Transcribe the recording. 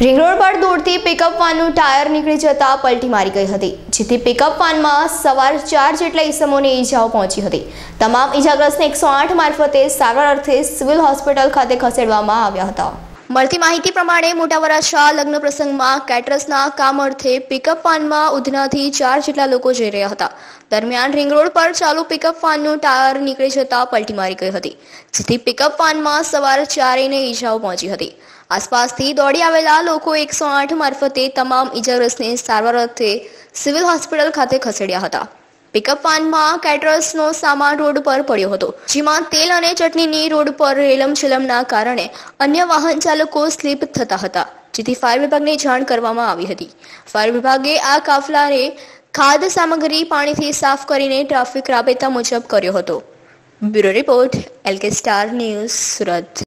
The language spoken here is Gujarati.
રિંગ રોડ પર દોડતી પિકઅપ વાનનું ટાયર નીકળી જતા પલટી મારી ગઈ હતી જેથી પિકઅપ વાનમાં સવાર ચાર જેટલા ઈસમોને ઈજાઓ પહોંચી હતી તમામ ઈજાગ્રસ્તને એકસો આઠ મારફતે સારવાર અર્થે સિવિલ હોસ્પિટલ ખાતે ખસેડવામાં આવ્યા હતા મળતી માહિતી પ્રમાણે મોટા વરાછા લગ્ન પ્રસંગમાં કેટરસના કામ અર્થે પિકઅપ વાનમાં ઉધનાથી ચાર જેટલા લોકો જઈ રહ્યા હતા દરમિયાન રિંગ રોડ પર ચાલુ પિકઅપ વાનનું ટાયર નીકળી જતા પલટી મારી ગઈ હતી જેથી પિકઅપ વાનમાં સવાર ચારેયને ઈજાઓ પહોંચી હતી આસપાસથી દોડી આવેલા લોકો એકસો આઠ મારફતે તમામ ઈજાગ્રસ્તને સારવાર અર્થે સિવિલ હોસ્પિટલ ખાતે ખસેડ્યા હતા પિકઅપ વાનમાં કેટરર્સનો સામાન રોડ પર પડ્યો હતો જેમાં તેલ અને ચટણીની રોડ પર રેલમછેલમના કારણે અન્ય વાહન ચાલકો સ્લીપ થતા હતા જેથી ફાયર વિભાગને જાણ કરવામાં આવી હતી ફાયર વિભાગે આ કાફલાને ખાદ્ય સામગ્રી પાણીથી સાફ કરીને ટ્રાફિક રાબેતા મુજબ કર્યો હતો bureau report LK star news Surat